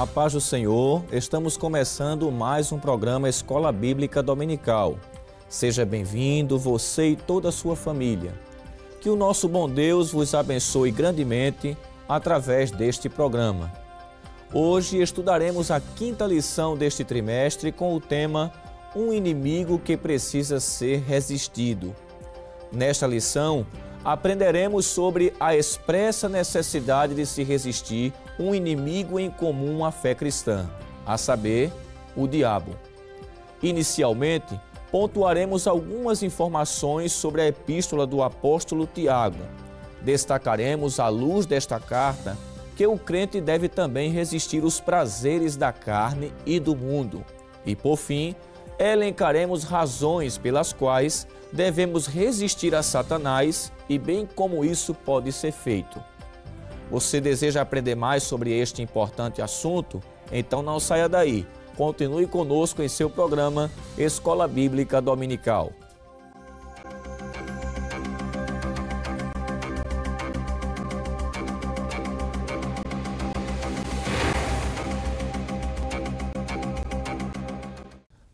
A paz do Senhor, estamos começando mais um programa Escola Bíblica Dominical. Seja bem-vindo você e toda a sua família. Que o nosso bom Deus vos abençoe grandemente através deste programa. Hoje estudaremos a quinta lição deste trimestre com o tema Um inimigo que precisa ser resistido. Nesta lição, aprenderemos sobre a expressa necessidade de se resistir um inimigo em comum à fé cristã, a saber, o diabo. Inicialmente, pontuaremos algumas informações sobre a epístola do apóstolo Tiago. Destacaremos, à luz desta carta, que o crente deve também resistir os prazeres da carne e do mundo. E, por fim, elencaremos razões pelas quais devemos resistir a Satanás e bem como isso pode ser feito. Você deseja aprender mais sobre este importante assunto? Então não saia daí. Continue conosco em seu programa Escola Bíblica Dominical.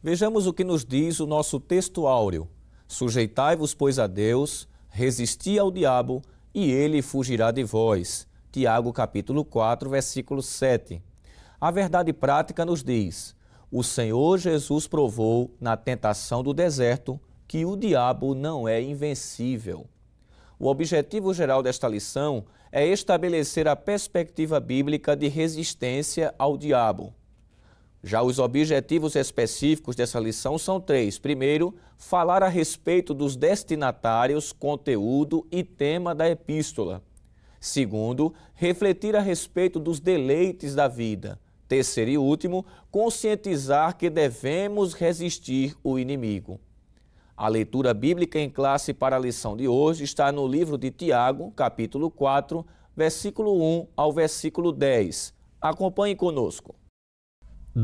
Vejamos o que nos diz o nosso texto áureo. Sujeitai-vos, pois, a Deus, resisti ao diabo, e ele fugirá de vós. Tiago capítulo 4, versículo 7. A verdade prática nos diz: o Senhor Jesus provou na tentação do deserto que o diabo não é invencível. O objetivo geral desta lição é estabelecer a perspectiva bíblica de resistência ao diabo. Já os objetivos específicos dessa lição são três. Primeiro, falar a respeito dos destinatários, conteúdo e tema da epístola. Segundo, refletir a respeito dos deleites da vida. Terceiro e último, conscientizar que devemos resistir o inimigo. A leitura bíblica em classe para a lição de hoje está no livro de Tiago, capítulo 4, versículo 1 ao versículo 10. Acompanhe conosco.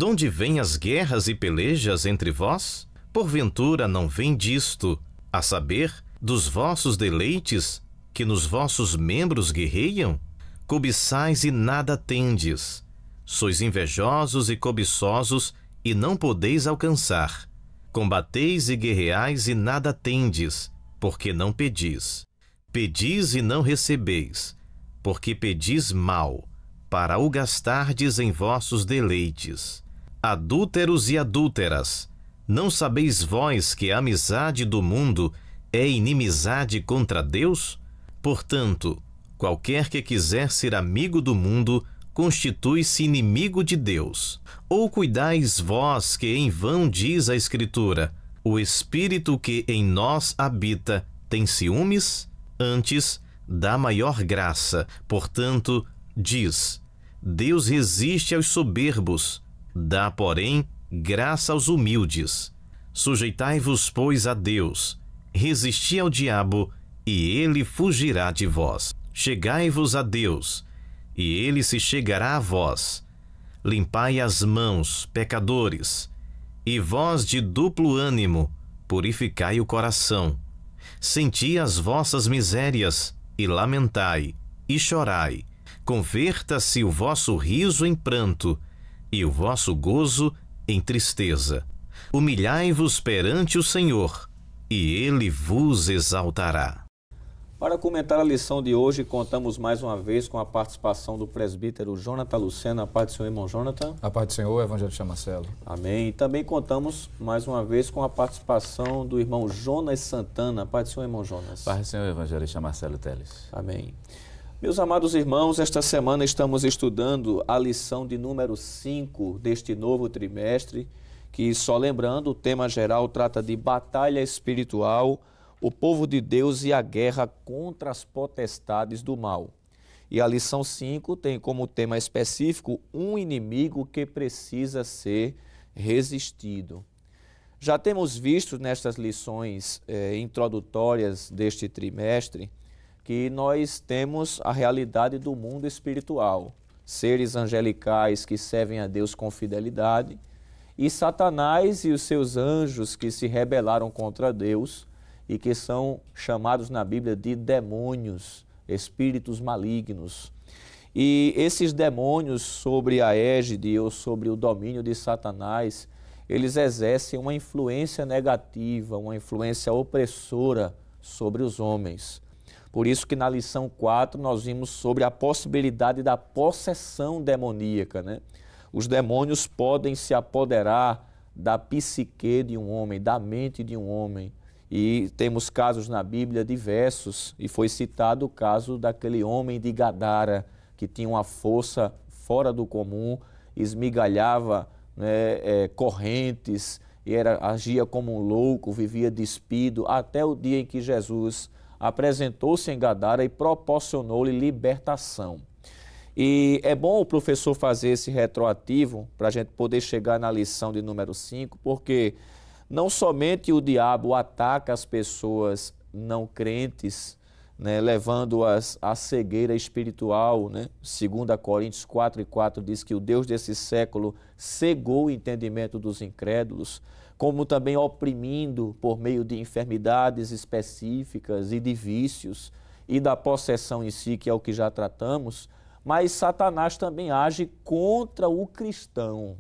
onde vêm as guerras e pelejas entre vós? Porventura não vem disto, a saber, dos vossos deleites que nos vossos membros guerreiam? Cobiçais e nada tendes. Sois invejosos e cobiçosos e não podeis alcançar. Combateis e guerreais e nada tendes, porque não pedis. Pedis e não recebeis, porque pedis mal, para o gastardes em vossos deleites. Adúlteros e adúlteras, não sabeis vós que a amizade do mundo é inimizade contra Deus? Portanto, qualquer que quiser ser amigo do mundo, constitui-se inimigo de Deus. Ou cuidais vós que em vão diz a Escritura: o Espírito que em nós habita tem ciúmes? Antes, dá maior graça. Portanto, diz: Deus resiste aos soberbos, dá, porém, graça aos humildes. Sujeitai-vos, pois, a Deus, resisti ao diabo e ele fugirá de vós. Chegai-vos a Deus, e ele se chegará a vós. Limpai as mãos, pecadores, e vós de duplo ânimo, purificai o coração. Senti as vossas misérias, e lamentai, e chorai. Converta-se o vosso riso em pranto, e o vosso gozo em tristeza. Humilhai-vos perante o Senhor, e ele vos exaltará. Para comentar a lição de hoje, contamos mais uma vez com a participação do presbítero Jonathan Lucena. A paz do Senhor, irmão Jonathan. A paz do Senhor, evangelista Marcelo. Amém. E também contamos mais uma vez com a participação do irmão Jonas Santana. A paz do Senhor, irmão Jonas. Paz do Senhor, evangelista Marcelo Teles. Amém. Meus amados irmãos, esta semana estamos estudando a lição de número 5 deste novo trimestre, que, só lembrando, o tema geral trata de batalha espiritual o povo de Deus e a guerra contra as potestades do mal. E a lição 5 tem como tema específico um inimigo que precisa ser resistido. Já temos visto nestas lições eh, introdutórias deste trimestre que nós temos a realidade do mundo espiritual, seres angelicais que servem a Deus com fidelidade, e Satanás e os seus anjos que se rebelaram contra Deus e que são chamados na Bíblia de demônios, espíritos malignos. E esses demônios sobre a égide ou sobre o domínio de Satanás, eles exercem uma influência negativa, uma influência opressora sobre os homens. Por isso que na lição 4 nós vimos sobre a possibilidade da possessão demoníaca, né? Os demônios podem se apoderar da psique de um homem, da mente de um homem, e temos casos na Bíblia diversos, e foi citado o caso daquele homem de Gadara, que tinha uma força fora do comum, esmigalhava né, é, correntes, e era, agia como um louco, vivia despido, até o dia em que Jesus apresentou-se em Gadara e proporcionou-lhe libertação. E é bom o professor fazer esse retroativo para a gente poder chegar na lição de número 5, porque não somente o diabo ataca as pessoas não crentes, né, levando-as à cegueira espiritual, né? 2 Coríntios 4 e 4 diz que o Deus desse século cegou o entendimento dos incrédulos, como também oprimindo por meio de enfermidades específicas e de vícios e da possessão em si, que é o que já tratamos, mas Satanás também age contra o cristão.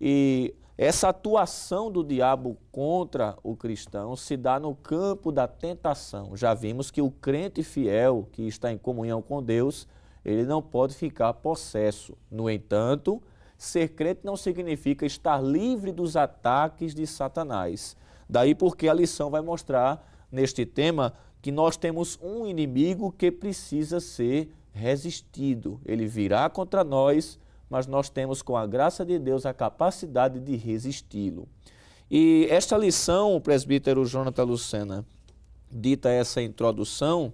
E essa atuação do diabo contra o cristão se dá no campo da tentação. Já vimos que o crente fiel que está em comunhão com Deus, ele não pode ficar possesso. No entanto, ser crente não significa estar livre dos ataques de Satanás. Daí porque a lição vai mostrar neste tema que nós temos um inimigo que precisa ser resistido. Ele virá contra nós mas nós temos, com a graça de Deus, a capacidade de resisti-lo. E esta lição, o presbítero Jonathan Lucena, dita essa introdução,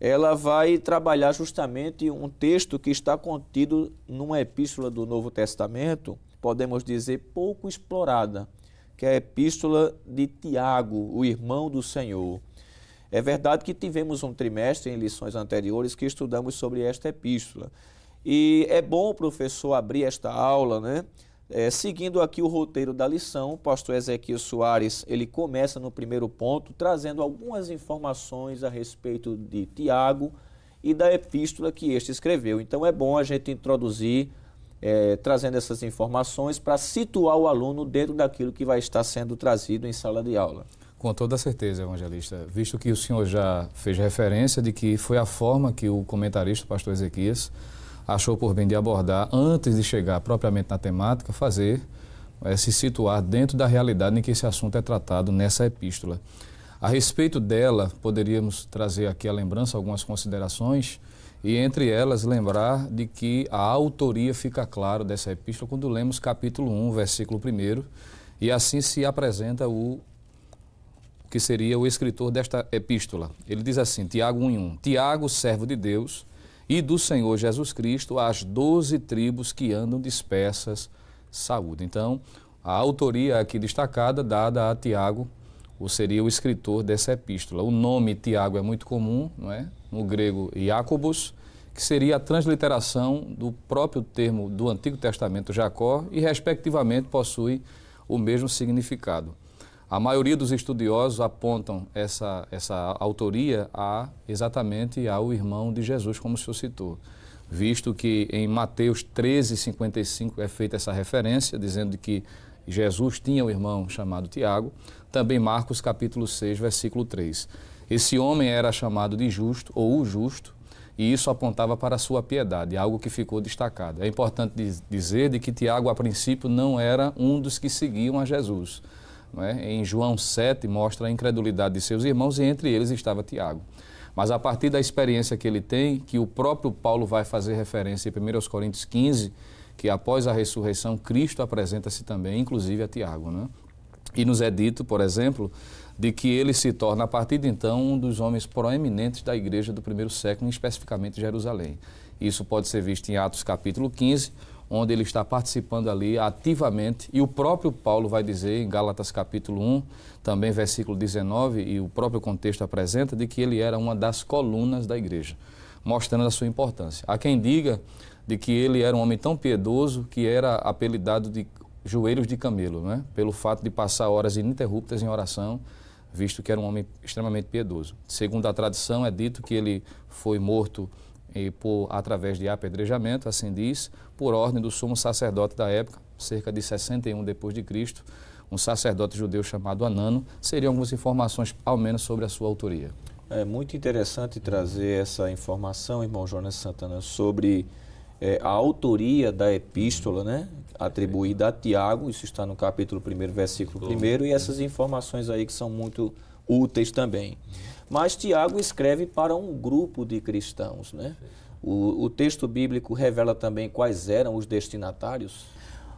ela vai trabalhar justamente um texto que está contido numa epístola do Novo Testamento, podemos dizer pouco explorada, que é a epístola de Tiago, o irmão do Senhor. É verdade que tivemos um trimestre em lições anteriores que estudamos sobre esta epístola, e é bom professor abrir esta aula, né? É, seguindo aqui o roteiro da lição, o pastor Ezequiel Soares, ele começa no primeiro ponto, trazendo algumas informações a respeito de Tiago e da epístola que este escreveu. Então é bom a gente introduzir, é, trazendo essas informações para situar o aluno dentro daquilo que vai estar sendo trazido em sala de aula. Com toda certeza, evangelista, visto que o senhor já fez referência de que foi a forma que o comentarista, o pastor Ezequias, achou por bem de abordar, antes de chegar propriamente na temática, fazer é, se situar dentro da realidade em que esse assunto é tratado nessa epístola. A respeito dela, poderíamos trazer aqui a lembrança algumas considerações e, entre elas, lembrar de que a autoria fica claro dessa epístola quando lemos capítulo 1, versículo 1, e assim se apresenta o que seria o escritor desta epístola. Ele diz assim, Tiago 1:1, Tiago, servo de Deus e do Senhor Jesus Cristo às doze tribos que andam dispersas, saúde. Então, a autoria aqui destacada dada a Tiago, ou seria o escritor dessa epístola. O nome Tiago é muito comum, não é? No grego, Jacobus, que seria a transliteração do próprio termo do Antigo Testamento Jacó e, respectivamente, possui o mesmo significado. A maioria dos estudiosos apontam essa, essa autoria a, exatamente ao irmão de Jesus, como o senhor citou, visto que em Mateus 13, 55 é feita essa referência, dizendo que Jesus tinha um irmão chamado Tiago, também Marcos capítulo 6, versículo 3. Esse homem era chamado de justo ou o justo, e isso apontava para a sua piedade, algo que ficou destacado. É importante dizer de que Tiago, a princípio, não era um dos que seguiam a Jesus é? Em João 7, mostra a incredulidade de seus irmãos e entre eles estava Tiago. Mas a partir da experiência que ele tem, que o próprio Paulo vai fazer referência em 1 Coríntios 15, que após a ressurreição, Cristo apresenta-se também, inclusive a Tiago. Né? E nos é dito, por exemplo, de que ele se torna, a partir de então, um dos homens proeminentes da igreja do primeiro século, especificamente Jerusalém. Isso pode ser visto em Atos capítulo 15, onde ele está participando ali ativamente, e o próprio Paulo vai dizer em Gálatas capítulo 1, também versículo 19, e o próprio contexto apresenta, de que ele era uma das colunas da igreja, mostrando a sua importância. Há quem diga de que ele era um homem tão piedoso que era apelidado de joelhos de camelo, né? pelo fato de passar horas ininterruptas em oração, visto que era um homem extremamente piedoso. Segundo a tradição, é dito que ele foi morto e por através de apedrejamento, assim diz, por ordem do sumo sacerdote da época, cerca de 61 depois de Cristo, um sacerdote judeu chamado Anano, seriam algumas informações ao menos sobre a sua autoria. É muito interessante trazer essa informação, irmão Jonas Santana, sobre é, a autoria da epístola, né? Atribuída a Tiago, isso está no capítulo 1, versículo 1, e essas informações aí que são muito úteis também. Mas Tiago escreve para um grupo de cristãos. Né? O, o texto bíblico revela também quais eram os destinatários.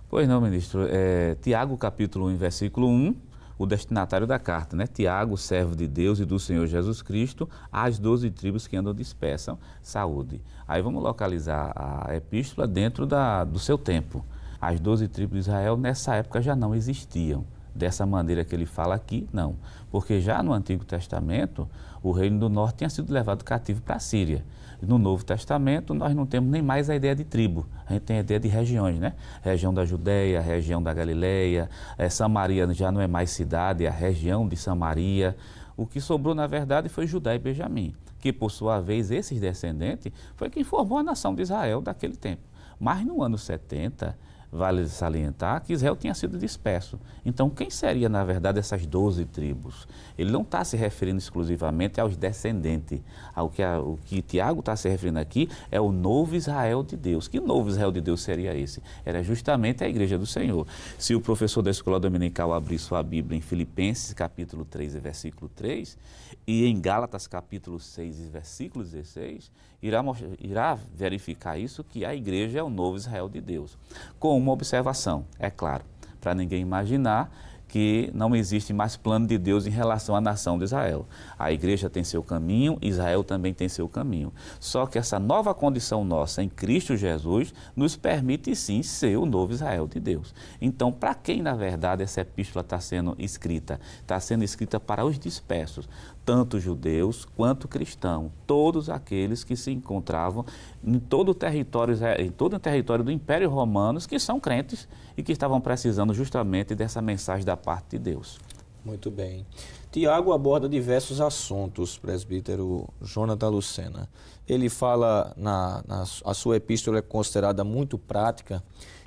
Pois não, ministro. É, Tiago, capítulo 1, versículo 1, o destinatário da carta, né? Tiago, servo de Deus e do Senhor Jesus Cristo, às doze tribos que andam dispersam, saúde. Aí vamos localizar a epístola dentro da, do seu tempo. As doze tribos de Israel nessa época já não existiam dessa maneira que ele fala aqui, não. Porque já no Antigo Testamento, o Reino do Norte tinha sido levado cativo para a Síria. No Novo Testamento, nós não temos nem mais a ideia de tribo, a gente tem a ideia de regiões, né? Região da Judéia, região da Galileia, é, eh, Samaria já não é mais cidade, é a região de Samaria. O que sobrou, na verdade, foi Judá e Benjamim, que, por sua vez, esses descendentes, foi quem formou a nação de Israel daquele tempo. Mas no ano 70, Vale salientar que Israel tinha sido disperso. Então, quem seria, na verdade, essas 12 tribos? Ele não está se referindo exclusivamente aos descendentes. Ao ah, que, o que Tiago está se referindo aqui é o novo Israel de Deus. Que novo Israel de Deus seria esse? Era justamente a igreja do Senhor. Se o professor da escola dominical abrir sua Bíblia em Filipenses, capítulo 3 e versículo 3, e em Gálatas, capítulo 6 e versículo 16, irá, irá verificar isso, que a igreja é o novo Israel de Deus. Com uma observação, é claro, para ninguém imaginar que não existe mais plano de Deus em relação à nação de Israel. A igreja tem seu caminho, Israel também tem seu caminho. Só que essa nova condição nossa em Cristo Jesus nos permite sim ser o novo Israel de Deus. Então, para quem na verdade essa epístola está sendo escrita? Está sendo escrita para os dispersos tanto judeus quanto cristãos, todos aqueles que se encontravam em todo o território, em todo o território do Império Romano, que são crentes e que estavam precisando justamente dessa mensagem da parte de Deus. Muito bem. Tiago aborda diversos assuntos, presbítero Jonathan Lucena. Ele fala, na, na a sua epístola é considerada muito prática,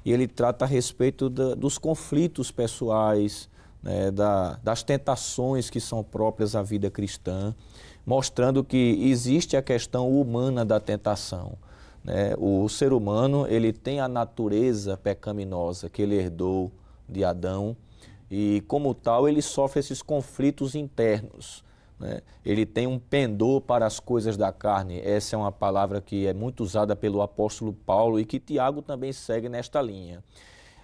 e ele trata a respeito da, dos conflitos pessoais, né, da, das tentações que são próprias à vida cristã, mostrando que existe a questão humana da tentação. Né? O ser humano ele tem a natureza pecaminosa que ele herdou de Adão e, como tal, ele sofre esses conflitos internos. Né? Ele tem um pendor para as coisas da carne. Essa é uma palavra que é muito usada pelo apóstolo Paulo e que Tiago também segue nesta linha.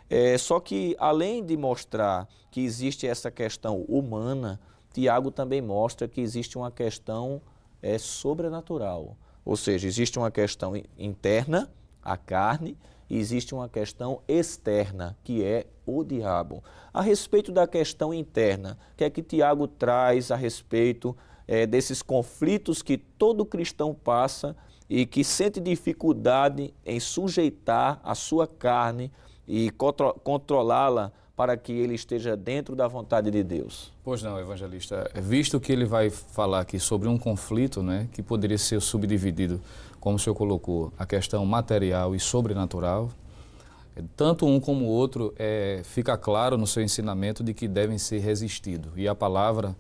É, só que, além de mostrar que existe essa questão humana, Tiago também mostra que existe uma questão é, sobrenatural. Ou seja, existe uma questão interna, a carne, e existe uma questão externa, que é o diabo. A respeito da questão interna, o que é que Tiago traz a respeito é, desses conflitos que todo cristão passa e que sente dificuldade em sujeitar a sua carne e contro controlá-la para que ele esteja dentro da vontade de Deus. Pois não, evangelista. É visto que ele vai falar aqui sobre um conflito né, que poderia ser subdividido, como o senhor colocou, a questão material e sobrenatural, é, tanto um como o outro é, fica claro no seu ensinamento de que devem ser resistidos. E a palavra,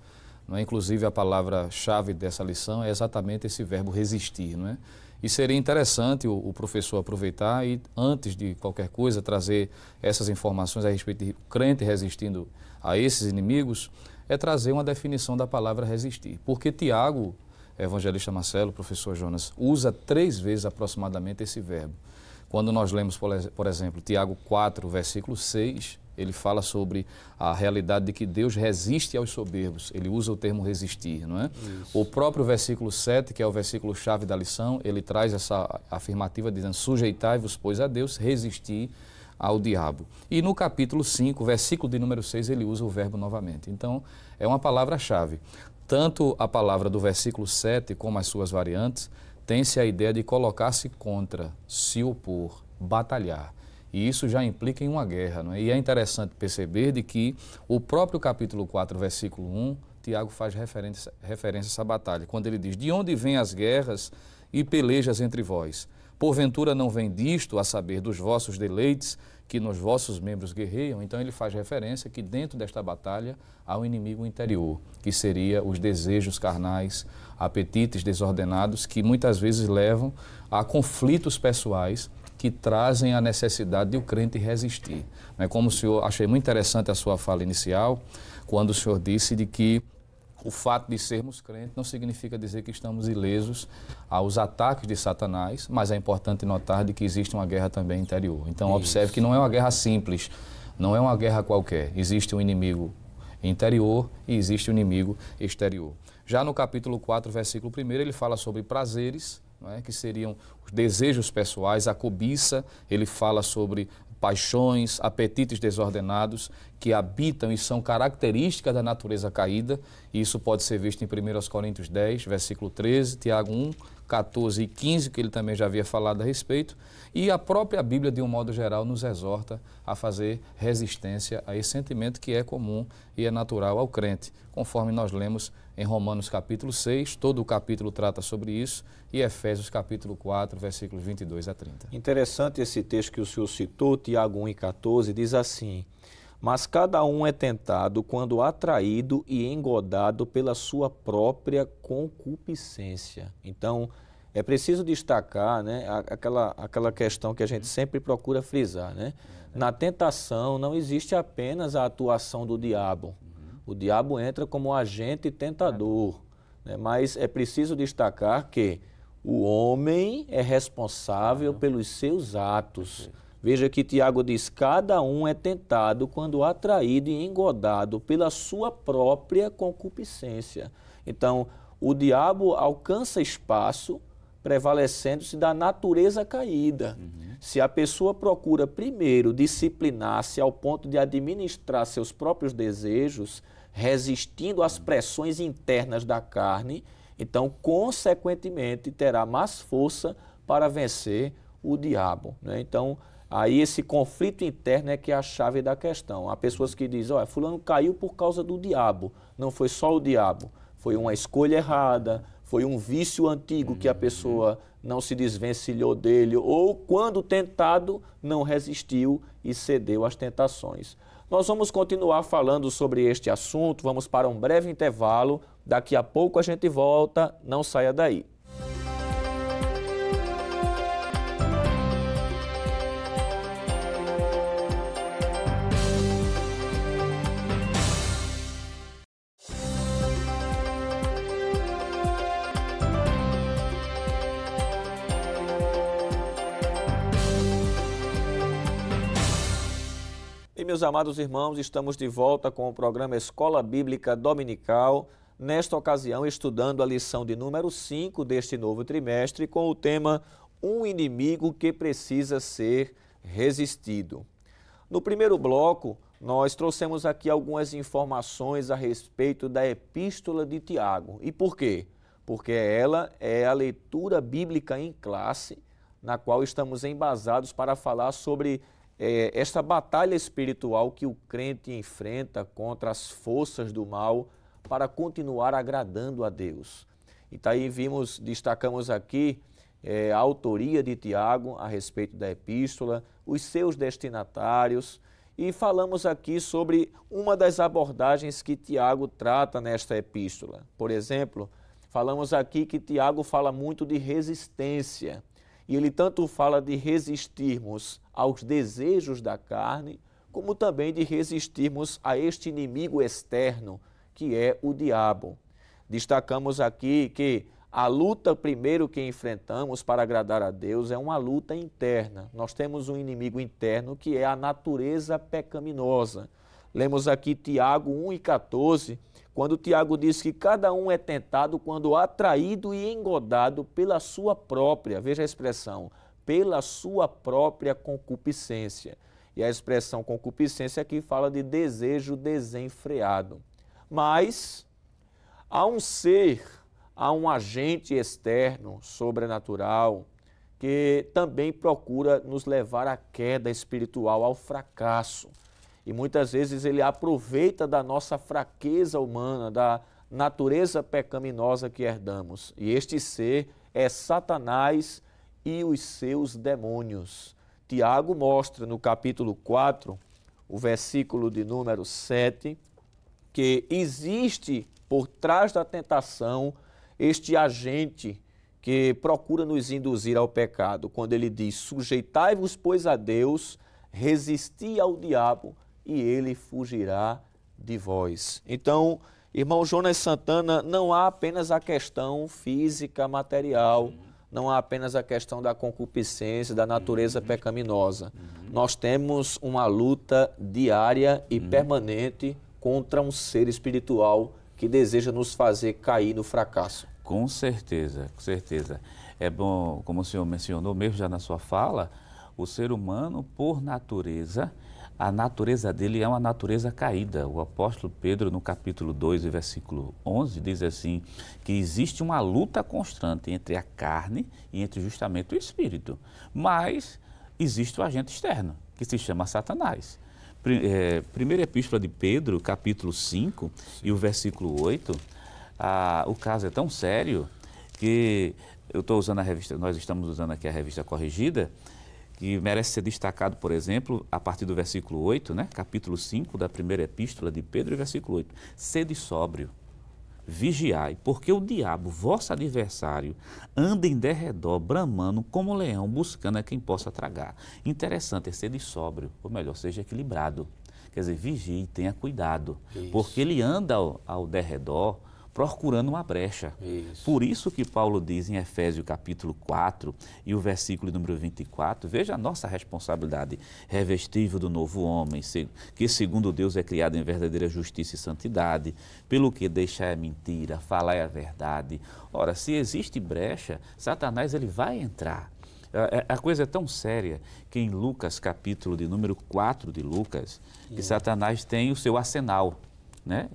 não é, inclusive a palavra-chave dessa lição, é exatamente esse verbo resistir. Não é? E seria interessante o, o, professor aproveitar e, antes de qualquer coisa, trazer essas informações a respeito de crente resistindo a esses inimigos, é trazer uma definição da palavra resistir. Porque Tiago, evangelista Marcelo, professor Jonas, usa três vezes aproximadamente esse verbo. Quando nós lemos, por exemplo, Tiago 4, versículo 6, ele fala sobre a realidade de que Deus resiste aos soberbos. Ele usa o termo resistir, não é? Isso. O próprio versículo 7, que é o versículo chave da lição, ele traz essa afirmativa dizendo: "Sujeitai-vos, pois, a Deus, resisti ao diabo". E no capítulo 5, versículo de número 6, ele usa o verbo novamente. Então, é uma palavra-chave. Tanto a palavra do versículo 7 como as suas variantes tem-se a ideia de colocar-se contra, se opor, batalhar. E isso já implica em uma guerra. Não é? E é interessante perceber de que o próprio capítulo 4, versículo 1, Tiago faz referência, referência a essa batalha, quando ele diz: De onde vêm as guerras e pelejas entre vós? Porventura não vem disto, a saber, dos vossos deleites que nos vossos membros guerreiam? Então ele faz referência que dentro desta batalha há um inimigo interior, que seria os desejos carnais, apetites desordenados, que muitas vezes levam a conflitos pessoais que trazem a necessidade de o crente resistir. Né? Como o senhor, achei muito interessante a sua fala inicial, quando o senhor disse de que o fato de sermos crentes não significa dizer que estamos ilesos aos ataques de Satanás, mas é importante notar de que existe uma guerra também interior. Então Isso. observe que não é uma guerra simples, não é uma guerra qualquer. Existe um inimigo interior e existe um inimigo exterior. Já no capítulo 4, versículo 1, ele fala sobre prazeres é? que seriam os desejos pessoais, a cobiça, ele fala sobre paixões, apetites desordenados que habitam e são características da natureza caída. E isso pode ser visto em 1 Coríntios 10, versículo 13, Tiago 1, 14 e 15, que ele também já havia falado a respeito, e a própria Bíblia, de um modo geral, nos exorta a fazer resistência a esse sentimento que é comum e é natural ao crente, conforme nós lemos em Romanos capítulo 6, todo o capítulo trata sobre isso, e Efésios capítulo 4, versículos 22 a 30. Interessante esse texto que o senhor citou, Tiago 1 e 14, diz assim, mas cada um é tentado quando atraído e engodado pela sua própria concupiscência. Então, é preciso destacar né, aquela, aquela questão que a gente sempre procura frisar. Né? Na tentação não existe apenas a atuação do diabo. O diabo entra como agente tentador. Né? Mas é preciso destacar que o homem é responsável pelos seus atos. Veja que Tiago diz: cada um é tentado quando atraído e engodado pela sua própria concupiscência. Então, o diabo alcança espaço prevalecendo-se da natureza caída. Uhum. Se a pessoa procura primeiro disciplinar-se ao ponto de administrar seus próprios desejos, resistindo às uhum. pressões internas da carne, então, consequentemente, terá mais força para vencer o diabo. Né? Então, Aí esse conflito interno é que é a chave da questão. Há pessoas que dizem, olha, fulano caiu por causa do diabo. Não foi só o diabo, foi uma escolha errada, foi um vício antigo que a uhum. pessoa não se desvencilhou dele, ou quando tentado, não resistiu e cedeu às tentações. Nós vamos continuar falando sobre este assunto, vamos para um breve intervalo. Daqui a pouco a gente volta, não saia daí. meus amados irmãos, estamos de volta com o programa Escola Bíblica Dominical, nesta ocasião estudando a lição de número 5 deste novo trimestre com o tema Um inimigo que precisa ser resistido. No primeiro bloco, nós trouxemos aqui algumas informações a respeito da Epístola de Tiago. E por quê? Porque ela é a leitura bíblica em classe, na qual estamos embasados para falar sobre é, esta batalha espiritual que o crente enfrenta contra as forças do mal para continuar agradando a Deus. Então aí vimos, destacamos aqui é, a autoria de Tiago a respeito da epístola, os seus destinatários e falamos aqui sobre uma das abordagens que Tiago trata nesta epístola. Por exemplo, falamos aqui que Tiago fala muito de resistência e ele tanto fala de resistirmos aos desejos da carne, como também de resistirmos a este inimigo externo, que é o diabo. Destacamos aqui que a luta primeiro que enfrentamos para agradar a Deus é uma luta interna. Nós temos um inimigo interno que é a natureza pecaminosa. Lemos aqui Tiago 1 e 14, quando Tiago diz que cada um é tentado quando atraído e engodado pela sua própria, veja a expressão, pela sua própria concupiscência. E a expressão concupiscência aqui fala de desejo desenfreado. Mas há um ser, há um agente externo, sobrenatural, que também procura nos levar à queda espiritual, ao fracasso. E muitas vezes ele aproveita da nossa fraqueza humana, da natureza pecaminosa que herdamos. E este ser é Satanás e os seus demônios. Tiago mostra no capítulo 4, o versículo de número 7, que existe por trás da tentação este agente que procura nos induzir ao pecado, quando ele diz: Sujeitai-vos, pois, a Deus, resisti ao diabo e ele fugirá de vós. Então, irmão Jonas Santana, não há apenas a questão física, material não há apenas a questão da concupiscência, da natureza uhum. pecaminosa. Uhum. Nós temos uma luta diária e uhum. permanente contra um ser espiritual que deseja nos fazer cair no fracasso. Com certeza, com certeza. É bom, como o senhor mencionou mesmo já na sua fala, o ser humano, por natureza, a natureza dele é uma natureza caída. O apóstolo Pedro, no capítulo 2, versículo 11, diz assim: que existe uma luta constante entre a carne e entre justamente o espírito. Mas existe o agente externo, que se chama Satanás. É, primeira Epístola de Pedro, capítulo 5 e o versículo 8, ah, o caso é tão sério que eu estou usando a revista, nós estamos usando aqui a revista corrigida, que merece ser destacado, por exemplo, a partir do versículo 8, né? capítulo 5 da primeira epístola de Pedro, versículo 8. Sede sóbrio, vigiai, porque o diabo, vosso adversário, anda em derredor, bramando como um leão, buscando a quem possa tragar. Interessante é sede sóbrio, ou melhor, seja equilibrado. Quer dizer, vigie, tenha cuidado, Isso. porque ele anda ao, ao derredor, procurando uma brecha. Isso. Por isso que Paulo diz em Efésios capítulo 4 e o versículo número 24, veja a nossa responsabilidade revestível do novo homem, que segundo Deus é criado em verdadeira justiça e santidade, pelo que deixar é mentira, falar é a verdade. Ora, se existe brecha, Satanás ele vai entrar. É, é, a coisa é tão séria que em Lucas capítulo de número 4 de Lucas, que Satanás tem o seu arsenal né?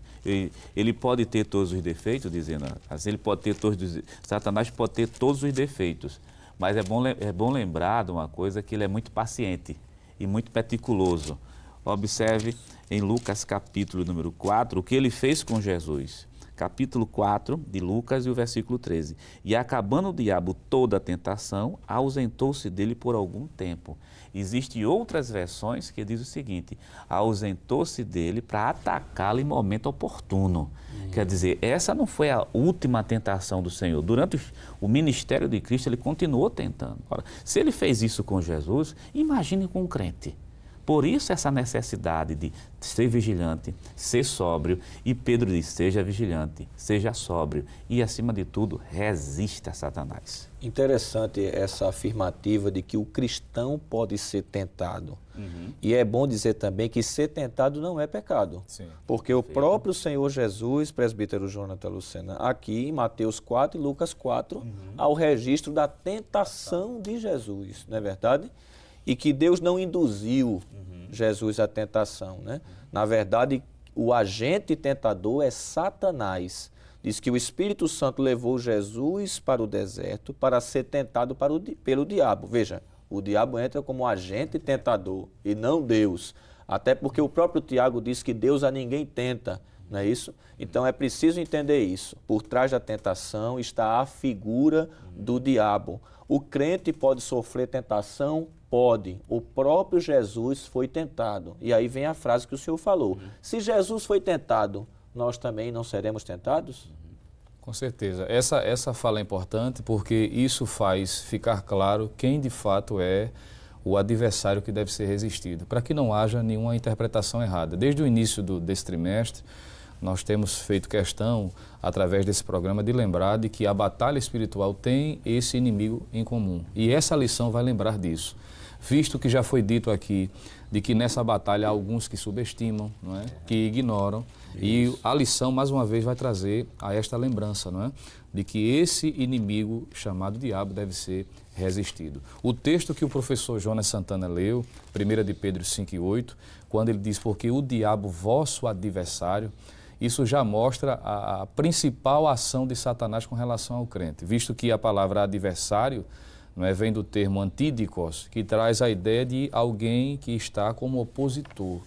Ele pode ter todos os defeitos, dizendo assim, ele pode ter todos Satanás pode ter todos os defeitos, mas é bom, é bom lembrar de uma coisa que ele é muito paciente e muito meticuloso. Observe em Lucas capítulo número 4 o que ele fez com Jesus capítulo 4 de Lucas e o versículo 13. E acabando o diabo toda a tentação, ausentou-se dele por algum tempo. Existem outras versões que diz o seguinte: ausentou-se dele para atacá-lo em momento oportuno. Uhum. Quer dizer, essa não foi a última tentação do Senhor. Durante o ministério de Cristo, ele continuou tentando. Ora, se ele fez isso com Jesus, imagine com um crente. Por isso essa necessidade de ser vigilante, ser sóbrio. E Pedro diz: seja vigilante, seja sóbrio e, acima de tudo, resista a Satanás. Interessante essa afirmativa de que o cristão pode ser tentado. Uhum. E é bom dizer também que ser tentado não é pecado. Sim. Porque o próprio Senhor Jesus, presbítero Jonathan Lucena, aqui em Mateus 4 e Lucas 4, uhum. há o registro da tentação de Jesus, não é verdade? e que Deus não induziu uhum. Jesus à tentação. Né? Uhum. Na verdade, o agente tentador é Satanás. Diz que o Espírito Santo levou Jesus para o deserto para ser tentado para o, pelo diabo. Veja, o diabo entra como agente tentador e não Deus. Até porque o próprio Tiago diz que Deus a ninguém tenta, não é isso? Então é preciso entender isso. Por trás da tentação está a figura uhum. do diabo. O crente pode sofrer tentação Pode. O próprio Jesus foi tentado. E aí vem a frase que o senhor falou. Uhum. Se Jesus foi tentado, nós também não seremos tentados? Uhum. Com certeza. Essa, essa fala é importante porque isso faz ficar claro quem de fato é o adversário que deve ser resistido, para que não haja nenhuma interpretação errada. Desde o início do, desse trimestre, nós temos feito questão, através desse programa, de lembrar de que a batalha espiritual tem esse inimigo em comum. E essa lição vai lembrar disso visto que já foi dito aqui de que nessa batalha há alguns que subestimam, não é? que ignoram. Isso. E a lição, mais uma vez, vai trazer a esta lembrança não é? de que esse inimigo chamado diabo deve ser resistido. O texto que o professor Jonas Santana leu, 1 de Pedro 5 e 8, quando ele diz, porque o diabo, vosso adversário, isso já mostra a, a principal ação de Satanás com relação ao crente, visto que a palavra adversário não é? vem do termo antídicos, que traz a ideia de alguém que está como opositor,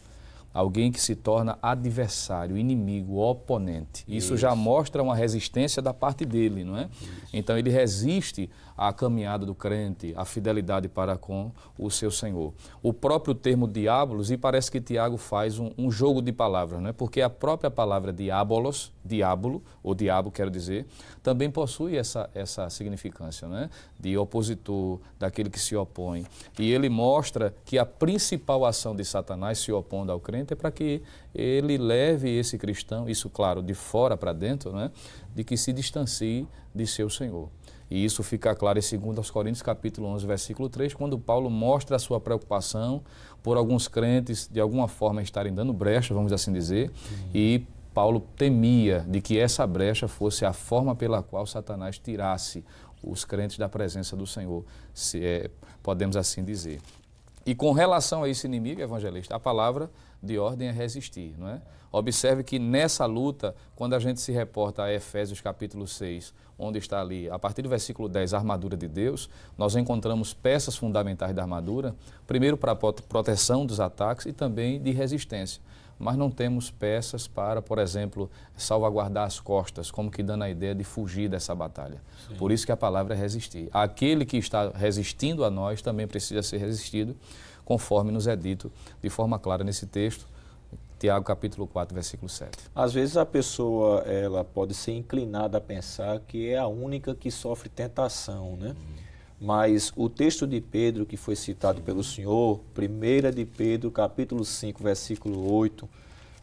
alguém que se torna adversário, inimigo, oponente. Isso, Isso. já mostra uma resistência da parte dele, não é? Isso. Então ele resiste à caminhada do crente, à fidelidade para com o seu Senhor. O próprio termo diabolos, e parece que Tiago faz um, um jogo de palavras, não é? Porque a própria palavra diabolos diabo, ou diabo quero dizer, também possui essa, essa significância, né? de opositor, daquele que se opõe. E ele mostra que a principal ação de Satanás se opondo ao crente é para que ele leve esse cristão, isso claro, de fora para dentro, né? de que se distancie de seu Senhor. E isso fica claro em 2 Coríntios capítulo 11, versículo 3, quando Paulo mostra a sua preocupação por alguns crentes de alguma forma estarem dando brecha, vamos assim dizer, uhum. e Paulo temia de que essa brecha fosse a forma pela qual Satanás tirasse os crentes da presença do Senhor, se é, podemos assim dizer. E com relação a esse inimigo evangelista, a palavra de ordem é resistir, não é? Observe que nessa luta, quando a gente se reporta a Efésios capítulo 6, onde está ali, a partir do versículo 10, a armadura de Deus, nós encontramos peças fundamentais da armadura, primeiro para a proteção dos ataques e também de resistência mas não temos peças para, por exemplo, salvaguardar as costas, como que dando a ideia de fugir dessa batalha. Sim. Por isso que a palavra é resistir. Aquele que está resistindo a nós também precisa ser resistido, conforme nos é dito de forma clara nesse texto. Tiago capítulo 4, versículo 7. Às vezes a pessoa ela pode ser inclinada a pensar que é a única que sofre tentação, né? Hum. Mas o texto de Pedro que foi citado pelo senhor, 1 de Pedro, capítulo 5, versículo 8,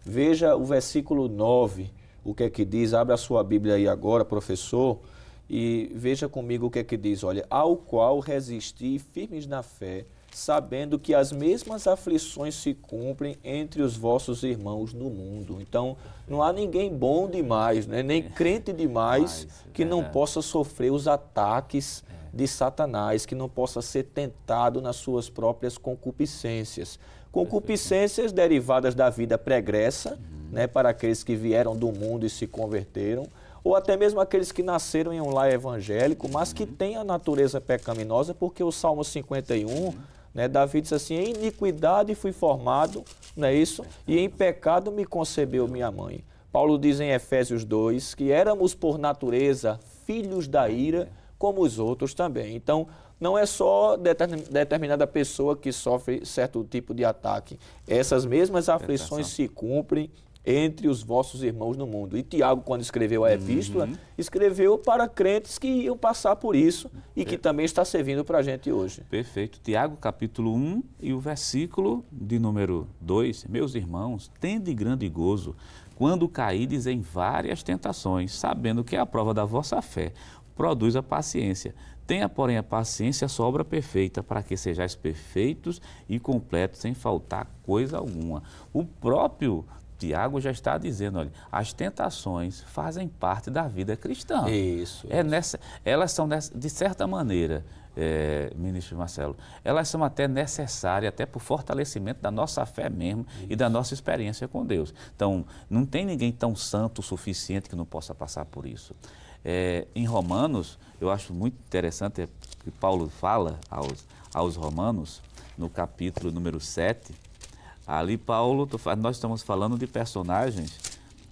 veja o versículo 9, o que é que diz, abre a sua Bíblia aí agora, professor, e veja comigo o que é que diz, olha, ao qual resisti firmes na fé, sabendo que as mesmas aflições se cumprem entre os vossos irmãos no mundo. Então, não há ninguém bom demais, né? nem é. crente demais, é que não possa sofrer os ataques é. de Satanás, que não possa ser tentado nas suas próprias concupiscências. Concupiscências derivadas da vida pregressa, uhum. né, para aqueles que vieram do mundo e se converteram, ou até mesmo aqueles que nasceram em um lar evangélico, mas que têm uhum. a natureza pecaminosa, porque o Salmo 51 né? Davi diz assim: em iniquidade fui formado, não é isso? E em pecado me concebeu minha mãe. Paulo diz em Efésios 2 que éramos por natureza filhos da ira, como os outros também. Então, não é só determinada pessoa que sofre certo tipo de ataque. Essas mesmas aflições se cumprem entre os vossos irmãos no mundo. E Tiago, quando escreveu a uhum. epístola, uhum. escreveu para crentes que iam passar por isso e que também está servindo para a gente hoje. Perfeito. Tiago, capítulo 1 e o versículo de número 2. Meus irmãos, tende grande gozo quando caídes em várias tentações, sabendo que é a prova da vossa fé produz a paciência. Tenha, porém, a paciência a sua obra perfeita, para que sejais perfeitos e completos, sem faltar coisa alguma. O próprio Tiago já está dizendo, olha, as tentações fazem parte da vida cristã. Isso. É isso. Nessa, elas são, de certa maneira, é, ministro Marcelo, elas são até necessárias, até para o fortalecimento da nossa fé mesmo Isso. e da nossa experiência com Deus. Então, não tem ninguém tão santo o suficiente que não possa passar por isso. É, em Romanos, eu acho muito interessante que Paulo fala aos, aos Romanos, no capítulo número 7, Ali, Paulo, nós estamos falando de personagens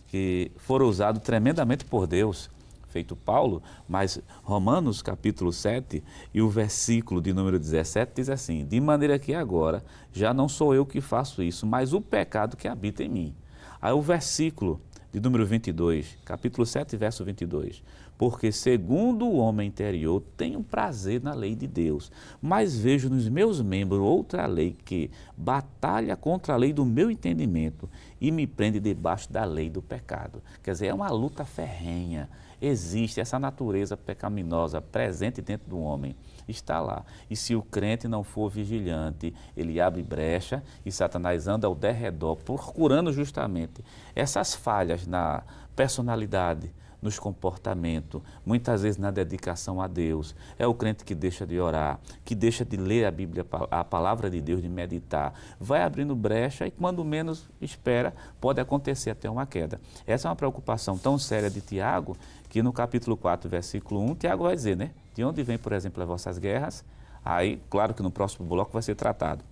que foram usados tremendamente por Deus, feito Paulo, mas Romanos capítulo 7 e o versículo de número 17 diz assim: De maneira que agora já não sou eu que faço isso, mas o pecado que habita em mim. Aí o versículo de número 22, capítulo 7, verso 22 porque segundo o homem interior tenho prazer na lei de Deus, mas vejo nos meus membros outra lei que batalha contra a lei do meu entendimento e me prende debaixo da lei do pecado. Quer dizer, é uma luta ferrenha. Existe essa natureza pecaminosa presente dentro do homem, está lá. E se o crente não for vigilante, ele abre brecha e Satanás anda ao derredor procurando justamente essas falhas na personalidade, nos comportamentos, muitas vezes na dedicação a Deus. É o crente que deixa de orar, que deixa de ler a Bíblia, a palavra de Deus, de meditar. Vai abrindo brecha e, quando menos espera, pode acontecer até uma queda. Essa é uma preocupação tão séria de Tiago que no capítulo 4, versículo 1, Tiago vai dizer, né? De onde vem, por exemplo, as vossas guerras? Aí, claro que no próximo bloco vai ser tratado.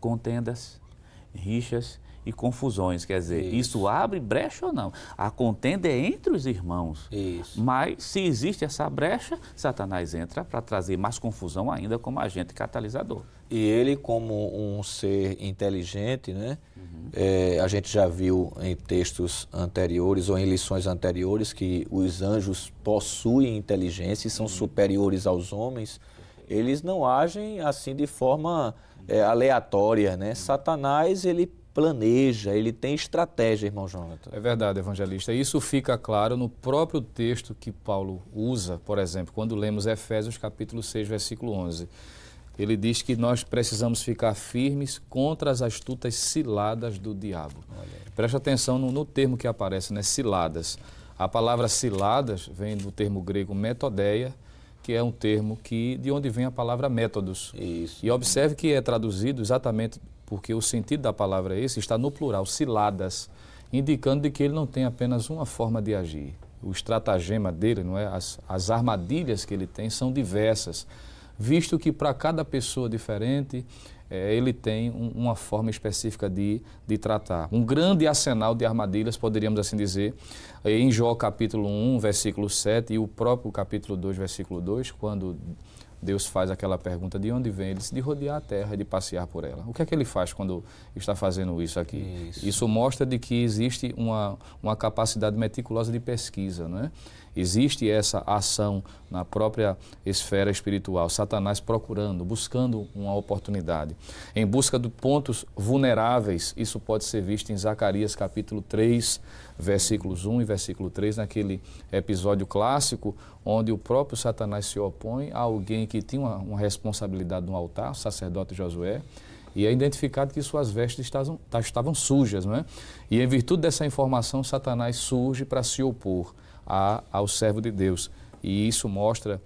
Contendas, rixas, e confusões. Quer dizer, isso. isso, abre brecha ou não? A contenda é entre os irmãos. Isso. Mas se existe essa brecha, Satanás entra para trazer mais confusão ainda como agente catalisador. E ele, como um ser inteligente, né? Uhum. É, a gente já viu em textos anteriores ou em lições anteriores que os anjos possuem inteligência e são uhum. superiores aos homens. Eles não agem assim de forma é, aleatória, né? Uhum. Satanás, ele planeja, ele tem estratégia, irmão Jonathan. É verdade, evangelista. Isso fica claro no próprio texto que Paulo usa, por exemplo, quando lemos Efésios capítulo 6, versículo 11. Ele diz que nós precisamos ficar firmes contra as astutas ciladas do diabo. Preste atenção no, no termo que aparece, né? Ciladas. A palavra ciladas vem do termo grego metodeia, que é um termo que de onde vem a palavra métodos. Isso. E observe que é traduzido exatamente porque o sentido da palavra é esse, está no plural, ciladas, indicando de que ele não tem apenas uma forma de agir. O estratagema dele, não é? as, as armadilhas que ele tem são diversas, visto que para cada pessoa diferente é, ele tem um, uma forma específica de, de tratar. Um grande arsenal de armadilhas, poderíamos assim dizer, é, em Jó capítulo 1, versículo 7 e o próprio capítulo 2, versículo 2, quando Deus faz aquela pergunta de onde vem, ele disse, de rodear a terra e de passear por ela. O que é que ele faz quando está fazendo isso aqui? Isso, isso mostra de que existe uma, uma capacidade meticulosa de pesquisa, não é? Existe essa ação na própria esfera espiritual, Satanás procurando, buscando uma oportunidade. Em busca de pontos vulneráveis, isso pode ser visto em Zacarias capítulo 3, versículos 1 e versículo 3, naquele episódio clássico onde o próprio Satanás se opõe a alguém que tinha uma, uma responsabilidade no altar, o sacerdote Josué, e é identificado que suas vestes estavam, estavam sujas. Não é? E em virtude dessa informação, Satanás surge para se opor a, ao servo de Deus. E isso mostra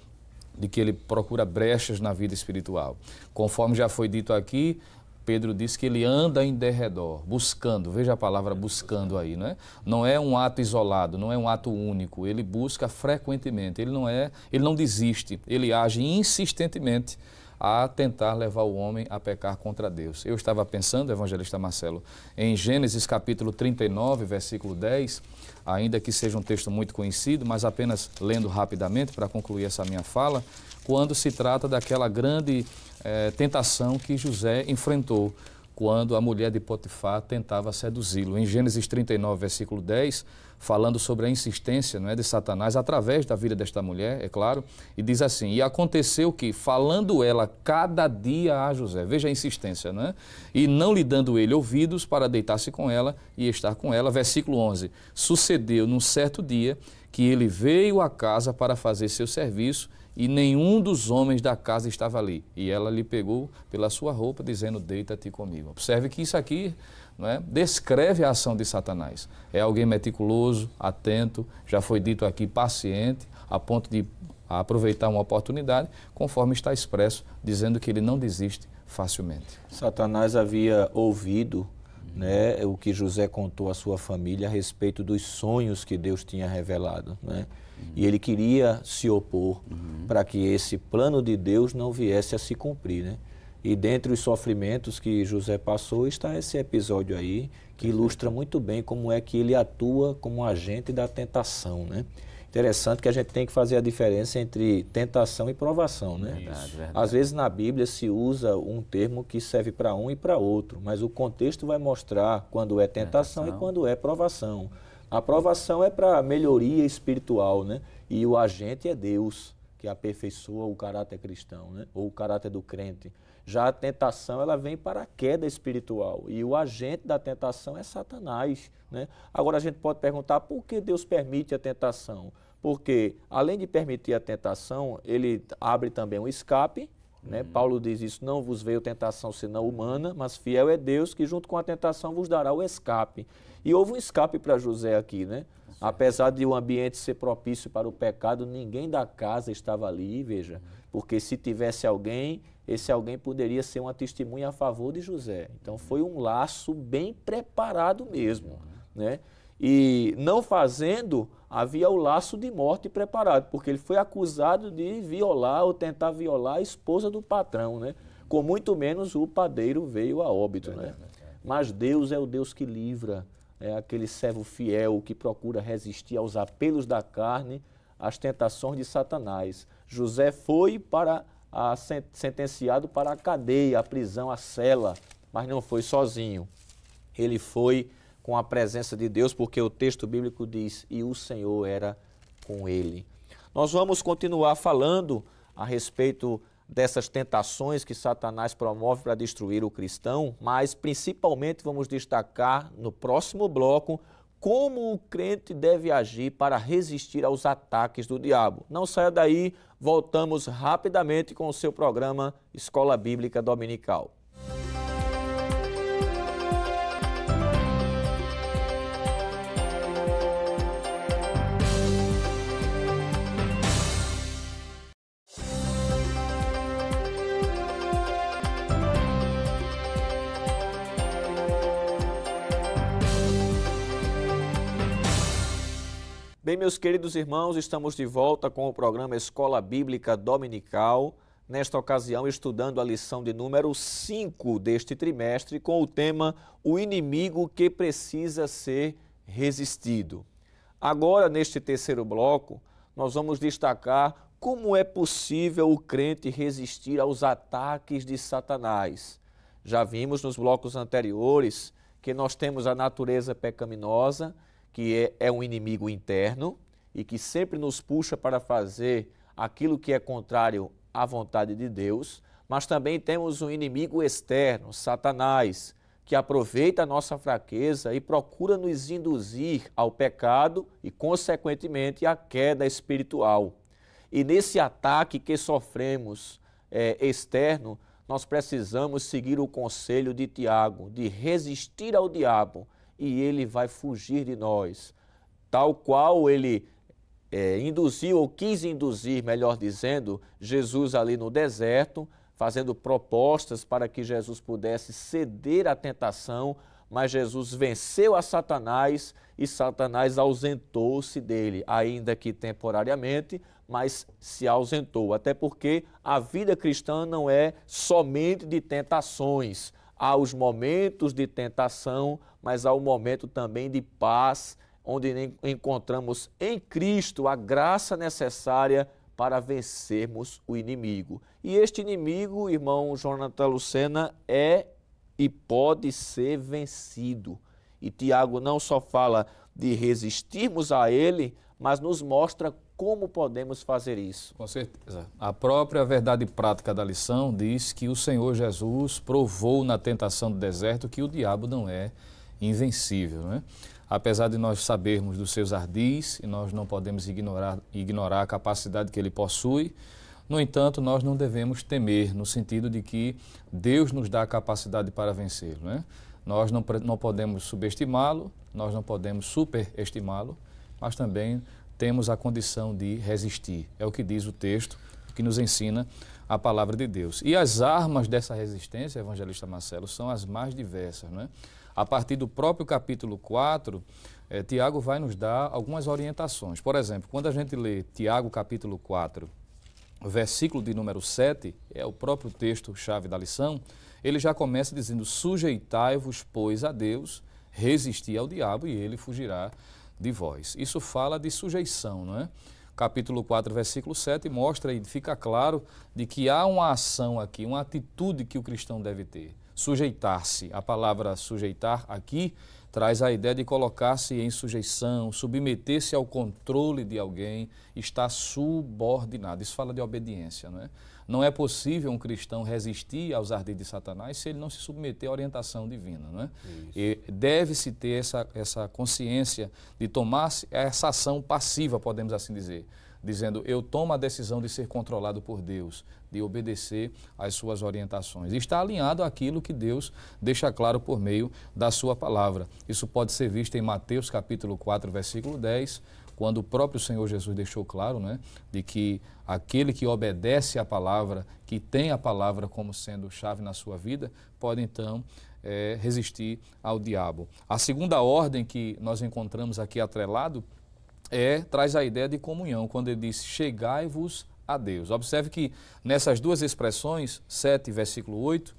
de que ele procura brechas na vida espiritual. Conforme já foi dito aqui, Pedro diz que ele anda em derredor, buscando, veja a palavra buscando aí, né? Não é um ato isolado, não é um ato único, ele busca frequentemente, ele não é, ele não desiste, ele age insistentemente a tentar levar o homem a pecar contra Deus. Eu estava pensando, evangelista Marcelo, em Gênesis capítulo 39, versículo 10, ainda que seja um texto muito conhecido, mas apenas lendo rapidamente para concluir essa minha fala, quando se trata daquela grande eh, tentação que José enfrentou quando a mulher de Potifar tentava seduzi-lo. Em Gênesis 39, versículo 10, falando sobre a insistência não é, de Satanás através da vida desta mulher, é claro, e diz assim: E aconteceu que, falando ela cada dia a José, veja a insistência, é? E não lhe dando ele ouvidos para deitar-se com ela e estar com ela. Versículo 11: Sucedeu num certo dia que ele veio à casa para fazer seu serviço e nenhum dos homens da casa estava ali. E ela lhe pegou pela sua roupa, dizendo: Deita-te comigo. Observe que isso aqui é? descreve a ação de Satanás. É alguém meticuloso, atento, já foi dito aqui, paciente, a ponto de aproveitar uma oportunidade, conforme está expresso, dizendo que ele não desiste facilmente. Satanás havia ouvido né, o que José contou à sua família a respeito dos sonhos que Deus tinha revelado. Né? Uhum. E ele queria se opor uhum. para que esse plano de Deus não viesse a se cumprir. Né? E dentre os sofrimentos que José passou está esse episódio aí que ilustra muito bem como é que ele atua como agente da tentação. Né? Interessante que a gente tem que fazer a diferença entre tentação e provação, né? Verdade, verdade. Às vezes na Bíblia se usa um termo que serve para um e para outro, mas o contexto vai mostrar quando é tentação, tentação. e quando é provação. A provação é para melhoria espiritual, né? E o agente é Deus, que aperfeiçoa o caráter cristão, né? Ou o caráter do crente. Já a tentação ela vem para a queda espiritual e o agente da tentação é Satanás. Né? Agora a gente pode perguntar por que Deus permite a tentação? Porque além de permitir a tentação, ele abre também um escape. Né? Uhum. Paulo diz isso: não vos veio tentação senão humana, mas fiel é Deus que, junto com a tentação, vos dará o escape. E houve um escape para José aqui, né? Apesar de o ambiente ser propício para o pecado, ninguém da casa estava ali, veja. Uhum. Porque se tivesse alguém, esse alguém poderia ser uma testemunha a favor de José. Então foi um laço bem preparado mesmo, né? E não fazendo, havia o laço de morte preparado, porque ele foi acusado de violar ou tentar violar a esposa do patrão, né? Com muito menos o padeiro veio a óbito, né? Mas Deus é o Deus que livra, é aquele servo fiel que procura resistir aos apelos da carne, às tentações de Satanás. José foi para a, sentenciado para a cadeia, a prisão, a cela, mas não foi sozinho. Ele foi com a presença de Deus, porque o texto bíblico diz: e o Senhor era com ele. Nós vamos continuar falando a respeito dessas tentações que Satanás promove para destruir o cristão, mas principalmente vamos destacar no próximo bloco como o crente deve agir para resistir aos ataques do diabo. Não saia daí, voltamos rapidamente com o seu programa Escola Bíblica Dominical. Bem, meus queridos irmãos, estamos de volta com o programa Escola Bíblica Dominical. Nesta ocasião, estudando a lição de número 5 deste trimestre, com o tema O inimigo que precisa ser resistido. Agora, neste terceiro bloco, nós vamos destacar como é possível o crente resistir aos ataques de Satanás. Já vimos nos blocos anteriores que nós temos a natureza pecaminosa que é, é um inimigo interno e que sempre nos puxa para fazer aquilo que é contrário à vontade de Deus, mas também temos um inimigo externo, Satanás, que aproveita a nossa fraqueza e procura nos induzir ao pecado e, consequentemente, à queda espiritual. E nesse ataque que sofremos é, externo, nós precisamos seguir o conselho de Tiago, de resistir ao diabo e ele vai fugir de nós. Tal qual ele é, induziu, ou quis induzir, melhor dizendo, Jesus ali no deserto, fazendo propostas para que Jesus pudesse ceder à tentação, mas Jesus venceu a Satanás e Satanás ausentou-se dele, ainda que temporariamente, mas se ausentou. Até porque a vida cristã não é somente de tentações. Há os momentos de tentação, mas há um momento também de paz, onde encontramos em Cristo a graça necessária para vencermos o inimigo. E este inimigo, irmão Jonathan Lucena, é e pode ser vencido. E Tiago não só fala de resistirmos a ele, mas nos mostra como podemos fazer isso. Com certeza. A própria verdade prática da lição diz que o Senhor Jesus provou na tentação do deserto que o diabo não é invencível. Né? Apesar de nós sabermos dos seus ardis e nós não podemos ignorar, ignorar a capacidade que ele possui, no entanto, nós não devemos temer, no sentido de que Deus nos dá a capacidade para vencê-lo. Né? Nós não, não podemos subestimá-lo, nós não podemos superestimá-lo, mas também temos a condição de resistir. É o que diz o texto que nos ensina a palavra de Deus. E as armas dessa resistência, evangelista Marcelo, são as mais diversas. Né? a partir do próprio capítulo 4, é, eh, Tiago vai nos dar algumas orientações. Por exemplo, quando a gente lê Tiago capítulo 4, versículo de número 7, é o próprio texto-chave da lição, ele já começa dizendo: Sujeitai-vos, pois, a Deus, resisti ao diabo e ele fugirá de vós. Isso fala de sujeição, não é? Capítulo 4, versículo 7 mostra e fica claro de que há uma ação aqui, uma atitude que o cristão deve ter sujeitar-se. A palavra sujeitar aqui traz a ideia de colocar-se em sujeição, submeter-se ao controle de alguém, estar subordinado. Isso fala de obediência, não é? Não é possível um cristão resistir aos ardentes de Satanás se ele não se submeter à orientação divina, não é? deve-se ter essa, essa consciência de tomar essa ação passiva, podemos assim dizer dizendo: Eu tomo a decisão de ser controlado por Deus, de obedecer às suas orientações. E está alinhado àquilo que Deus deixa claro por meio da sua palavra. Isso pode ser visto em Mateus capítulo 4, versículo 10, quando o próprio Senhor Jesus deixou claro, né, de que aquele que obedece à palavra, que tem a palavra como sendo chave na sua vida, pode então é, resistir ao diabo. A segunda ordem que nós encontramos aqui atrelado é, traz a ideia de comunhão, quando ele diz: Chegai-vos a Deus. Observe que nessas duas expressões, 7, versículo 8,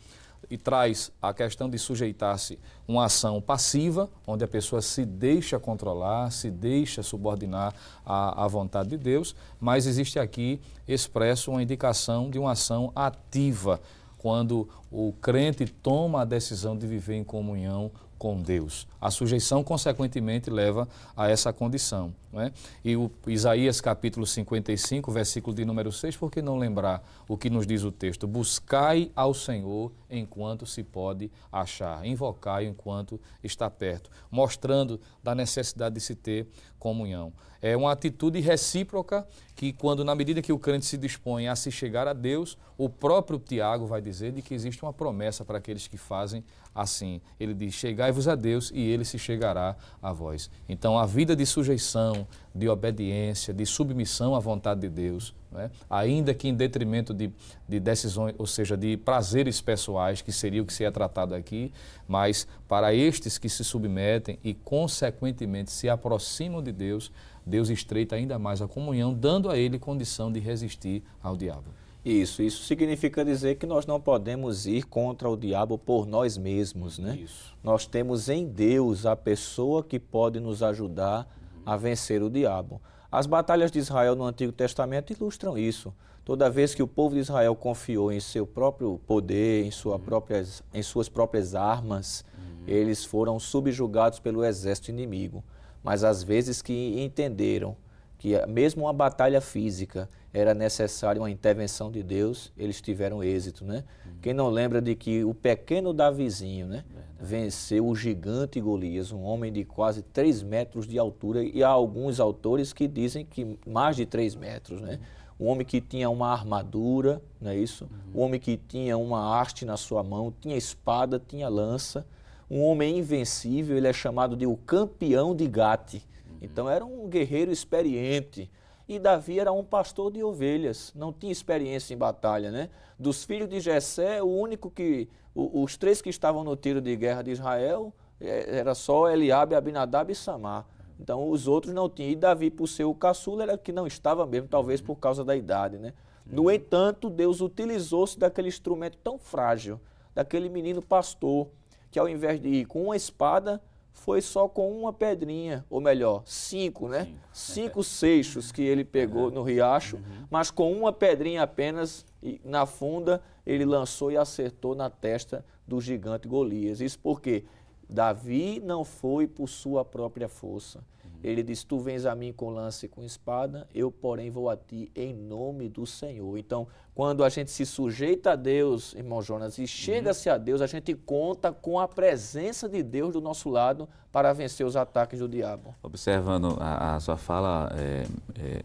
e traz a questão de sujeitar-se uma ação passiva, onde a pessoa se deixa controlar, se deixa subordinar à, à vontade de Deus, mas existe aqui expresso uma indicação de uma ação ativa, quando o crente toma a decisão de viver em comunhão com Deus. A sujeição, consequentemente, leva a essa condição. Né? E o Isaías capítulo 55, versículo de número 6, por que não lembrar o que nos diz o texto? Buscai ao Senhor enquanto se pode achar, invocai enquanto está perto, mostrando da necessidade de se ter comunhão. É uma atitude recíproca que, quando, na medida que o crente se dispõe a se chegar a Deus, o próprio Tiago vai dizer de que existe existe uma promessa para aqueles que fazem assim. Ele diz: Chegai-vos a Deus e ele se chegará a vós. Então, a vida de sujeição, de obediência, de submissão à vontade de Deus, né? ainda que em detrimento de, de decisões, ou seja, de prazeres pessoais, que seria o que se é tratado aqui, mas para estes que se submetem e, consequentemente, se aproximam de Deus, Deus estreita ainda mais a comunhão, dando a ele condição de resistir ao diabo. Isso, isso significa dizer que nós não podemos ir contra o diabo por nós mesmos, né? Isso. Nós temos em Deus a pessoa que pode nos ajudar a vencer o diabo. As batalhas de Israel no Antigo Testamento ilustram isso. Toda vez que o povo de Israel confiou em seu próprio poder, em, sua uhum. próprias, em suas próprias armas, uhum. eles foram subjugados pelo exército inimigo. Mas às vezes que entenderam que é mesmo uma batalha física era necessária uma intervenção de Deus, eles tiveram êxito, né? Uhum. Quem não lembra de que o pequeno Davizinho, né? Verdade. Venceu o gigante Golias, um homem de quase 3 metros de altura, e há alguns autores que dizem que mais de 3 metros, né? Uhum. Um homem que tinha uma armadura, não é isso? Uhum. Um homem que tinha uma haste na sua mão, tinha espada, tinha lança. Um homem invencível, ele é chamado de o campeão de Gate. Uhum. Então era um guerreiro experiente, e Davi era um pastor de ovelhas, não tinha experiência em batalha, né? Dos filhos de Jessé, o único que, o, os três que estavam no tiro de guerra de Israel, é, era só Eliabe, Abinadab e Samar. Então os outros não tinham. E Davi, por ser o caçula, era que não estava mesmo, talvez por causa da idade, né? No uhum. entanto, Deus utilizou-se daquele instrumento tão frágil, daquele menino pastor, que ao invés de ir com uma espada, foi só com uma pedrinha, ou melhor, cinco, né? Cinco, cinco seixos que ele pegou é. no riacho, uhum. mas com uma pedrinha apenas na funda ele lançou e acertou na testa do gigante Golias. Isso porque Davi não foi por sua própria força. Ele diz: Tu vens a mim com lance e com espada, eu, porém, vou a ti em nome do Senhor. Então, quando a gente se sujeita a Deus, irmão Jonas, e chega-se a Deus, a gente conta com a presença de Deus do nosso lado para vencer os ataques do diabo. Observando a, a sua fala, é,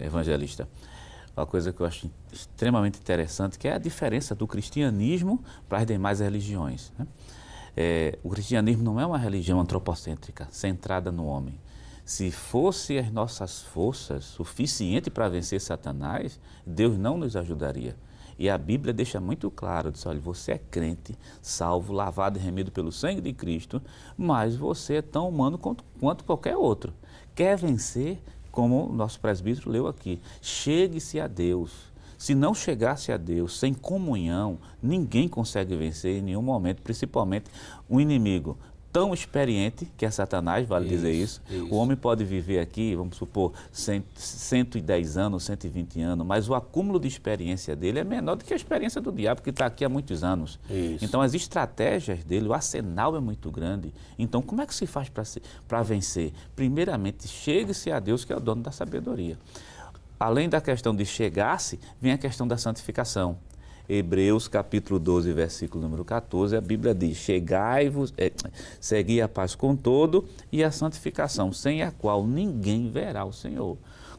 é, evangelista, uma coisa que eu acho extremamente interessante, que é a diferença do cristianismo para as demais religiões. Né? É, o cristianismo não é uma religião antropocêntrica, centrada no homem. Se fossem as nossas forças suficiente para vencer Satanás, Deus não nos ajudaria. E a Bíblia deixa muito claro, diz, olha, você é crente, salvo, lavado e remido pelo sangue de Cristo, mas você é tão humano quanto, quanto qualquer outro. Quer vencer, como o nosso presbítero leu aqui, chegue-se a Deus. Se não chegasse a Deus sem comunhão, ninguém consegue vencer em nenhum momento, principalmente o um inimigo tão experiente que é Satanás, vale isso, dizer isso. isso. O homem pode viver aqui, vamos supor, 110 anos, 120 anos, mas o acúmulo de experiência dele é menor do que a experiência do diabo, que está aqui há muitos anos. Isso. Então, as estratégias dele, o arsenal é muito grande. Então, como é que se faz para vencer? Primeiramente, chegue-se a Deus, que é o dono da sabedoria. Além da questão de chegar-se, vem a questão da santificação. Hebreus capítulo 12, versículo número 14, a Bíblia diz: Chegai-vos, é, segui a paz com todo e a santificação, sem a qual ninguém verá o Senhor.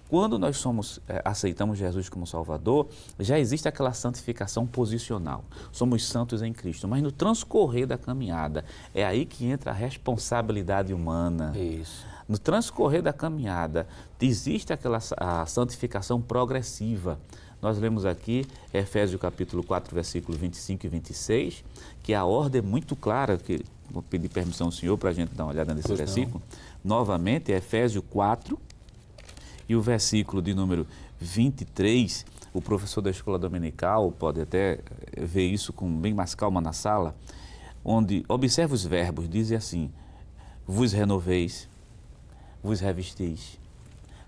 Quando nós somos, é, aceitamos Jesus como Salvador, já existe aquela santificação posicional. Somos santos em Cristo. Mas no transcorrer da caminhada, é aí que entra a responsabilidade humana. Isso no transcorrer da caminhada, existe aquela a santificação progressiva. Nós lemos aqui Efésios capítulo 4, versículo 25 e 26, que a ordem é muito clara, que vou pedir permissão ao senhor para a gente dar uma olhada nesse pois versículo. Não. Novamente, Efésios 4 e o versículo de número 23, o professor da escola dominical pode até eh, ver isso com bem mais calma na sala, onde observa os verbos, dizem assim: vos renoveis, vos revisteis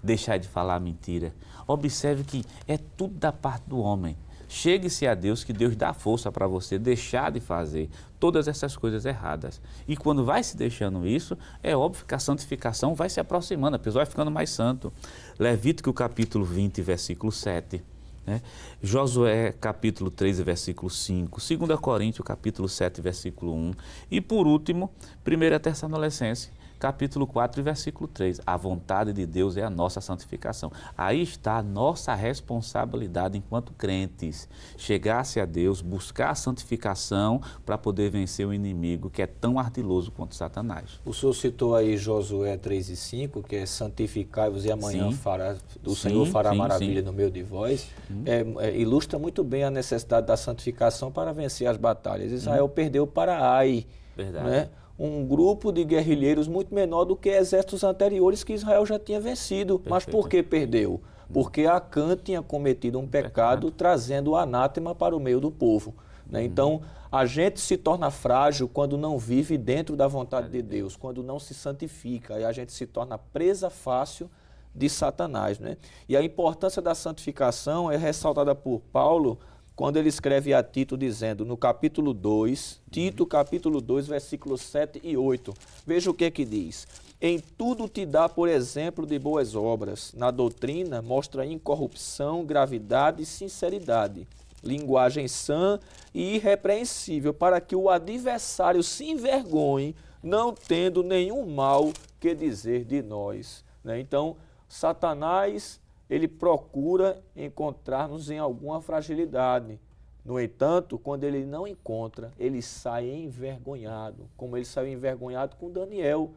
deixai de falar mentira observe que é tudo da parte do homem. Chegue-se a Deus que Deus dá força para você deixar de fazer todas essas coisas erradas. E quando vai se deixando isso, é óbvio que a santificação vai se aproximando, a pessoa vai ficando mais santo. Levítico capítulo 20, versículo 7. Né? Josué capítulo 13, versículo 5, 2 Coríntios capítulo 7, versículo 1 e por último, 1 Tessalonicenses capítulo 4, versículo 3. A vontade de Deus é a nossa santificação. Aí está a nossa responsabilidade enquanto crentes. Chegar-se a Deus, buscar a santificação para poder vencer o inimigo que é tão ardiloso quanto Satanás. O senhor citou aí Josué 3 e 5, que é santificai-vos e amanhã fará, o sim, Senhor fará sim, maravilha no meio de vós. Hum. É, é, ilustra muito bem a necessidade da santificação para vencer as batalhas. Israel hum. perdeu para Ai. Verdade. Né? um grupo de guerrilheiros muito menor do que exércitos anteriores que Israel já tinha vencido. Perfeito. Mas por que perdeu? Porque Acã tinha cometido um pecado, pecado. trazendo o anátema para o meio do povo. Né? Uhum. Então, a gente se torna frágil quando não vive dentro da vontade é de Deus, quando não se santifica, e a gente se torna presa fácil de Satanás. Né? E a importância da santificação é ressaltada por Paulo quando ele escreve a Tito dizendo no capítulo 2, uhum. Tito capítulo 2, versículos 7 e 8. Veja o que é que diz. Em tudo te dá por exemplo de boas obras. Na doutrina mostra incorrupção, gravidade e sinceridade. Linguagem sã e irrepreensível, para que o adversário se envergonhe, não tendo nenhum mal que dizer de nós. Né? Então, Satanás ele procura encontrar-nos em alguma fragilidade. No entanto, quando ele não encontra, ele sai envergonhado, como ele saiu envergonhado com Daniel,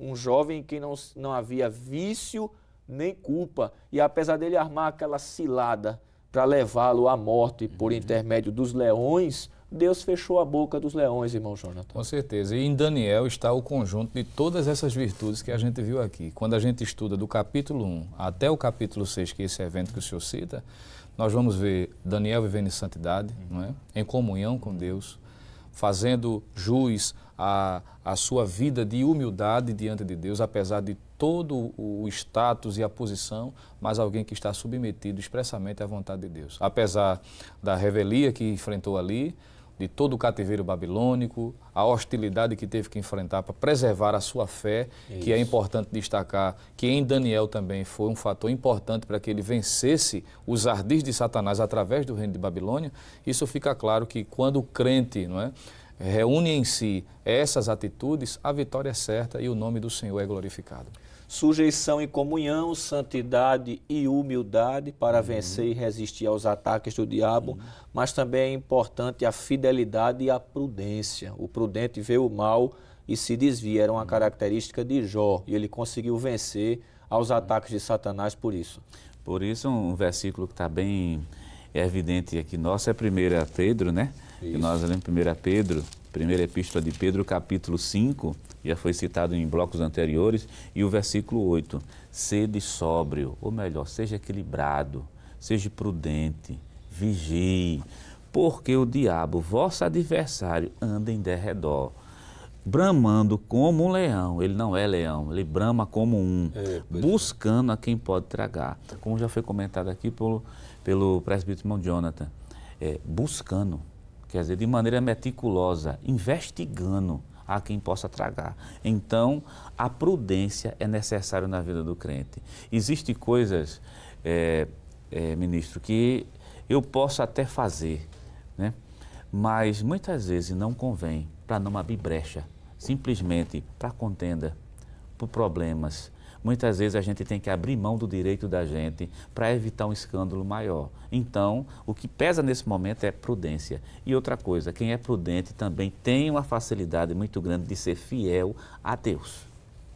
um jovem que não, não havia vício nem culpa. E apesar dele armar aquela cilada para levá-lo à morte por uhum. intermédio dos leões, Deus fechou a boca dos leões, irmão Jonathan. Com certeza. E em Daniel está o conjunto de todas essas virtudes que a gente viu aqui. Quando a gente estuda do capítulo 1 até o capítulo 6, que é esse evento que o senhor cita, nós vamos ver Daniel vivendo em santidade, uhum. não é? em comunhão com Deus, fazendo jus a à sua vida de humildade diante de Deus, apesar de todo o status e a posição, mas alguém que está submetido expressamente à vontade de Deus. Apesar da revelia que enfrentou ali, de todo o cativeiro babilônico, a hostilidade que teve que enfrentar para preservar a sua fé, Isso. que é importante destacar que em Daniel também foi um fator importante para que ele vencesse os ardis de Satanás através do reino de Babilônia. Isso fica claro que quando o crente, não é? reúne em si essas atitudes, a vitória é certa e o nome do Senhor é glorificado sujeição e comunhão, santidade e humildade para uhum. vencer e resistir aos ataques do diabo, uhum. mas também é importante a fidelidade e a prudência. O prudente vê o mal e se desvia, era uma uhum. característica de Jó, e ele conseguiu vencer aos uhum. ataques de Satanás por isso. Por isso, um versículo que está bem evidente aqui nosso é 1 Pedro, né? Isso. Que nós lemos 1 Pedro, primeira epístola de Pedro, capítulo 5, já foi citado em blocos anteriores, e o versículo 8: sede sóbrio, ou melhor, seja equilibrado, seja prudente, vigie, porque o diabo, vosso adversário, anda em derredor. Bramando como um leão, ele não é leão, ele brama como um, é, é. buscando a quem pode tragar. Como já foi comentado aqui pelo, pelo presbítero irmão Jonathan, é, buscando, quer dizer, de maneira meticulosa, investigando a quem possa tragar. Então, a prudência é necessária na vida do crente. Existem coisas, é, é, ministro, que eu posso até fazer, né? mas muitas vezes não convém para não abrir brecha, simplesmente para contenda, por problemas, muitas vezes a gente tem que abrir mão do direito da gente para evitar um escândalo maior. Então, o que pesa nesse momento é prudência. E outra coisa, quem é prudente também tem uma facilidade muito grande de ser fiel a Deus.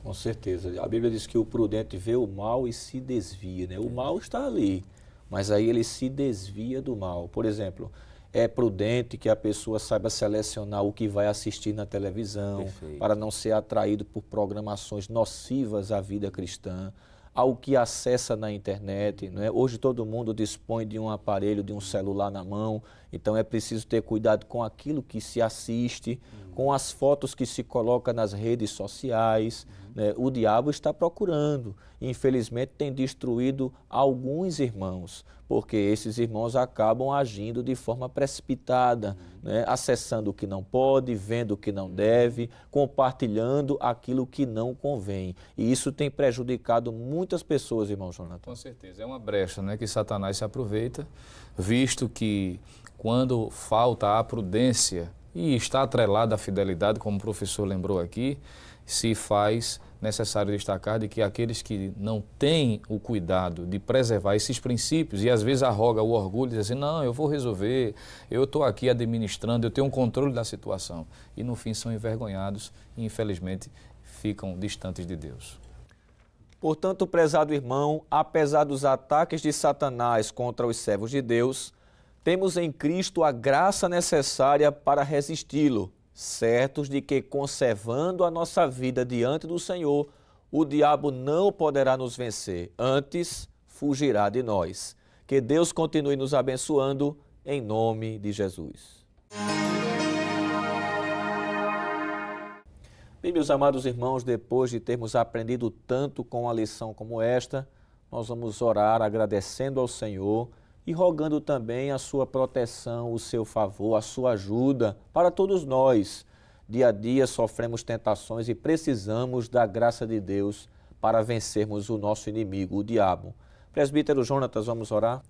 Com certeza. A Bíblia diz que o prudente vê o mal e se desvia. Né? O é. mal está ali, mas aí ele se desvia do mal. Por exemplo, é prudente que a pessoa saiba selecionar o que vai assistir na televisão, Perfeito. para não ser atraído por programações nocivas à vida cristã, ao que acessa na internet. é Hoje todo mundo dispõe de um aparelho, de um celular na mão, então é preciso ter cuidado com aquilo que se assiste, hum. com as fotos que se coloca nas redes sociais né, o diabo está procurando. Infelizmente, tem destruído alguns irmãos, porque esses irmãos acabam agindo de forma precipitada, uhum. né, acessando o que não pode, vendo o que não deve, compartilhando aquilo que não convém. E isso tem prejudicado muitas pessoas, irmão Jonathan. Com certeza. É uma brecha né, que Satanás se aproveita, visto que quando falta a prudência e está atrelada à fidelidade, como o professor lembrou aqui, se faz necessário destacar de que aqueles que não têm o cuidado de preservar esses princípios e às vezes arroga o orgulho e assim, não, eu vou resolver, eu estou aqui administrando, eu tenho um controle da situação. E no fim são envergonhados e infelizmente ficam distantes de Deus. Portanto, prezado irmão, apesar dos ataques de Satanás contra os servos de Deus, temos em Cristo a graça necessária para resisti-lo certos de que, conservando a nossa vida diante do Senhor, o diabo não poderá nos vencer, antes fugirá de nós. Que Deus continue nos abençoando, em nome de Jesus. Bem, meus amados irmãos, depois de termos aprendido tanto com a lição como esta, nós vamos orar agradecendo ao Senhor e rogando também a sua proteção, o seu favor, a sua ajuda para todos nós. Dia a dia sofremos tentações e precisamos da graça de Deus para vencermos o nosso inimigo, o diabo. Presbítero Jonatas, vamos orar?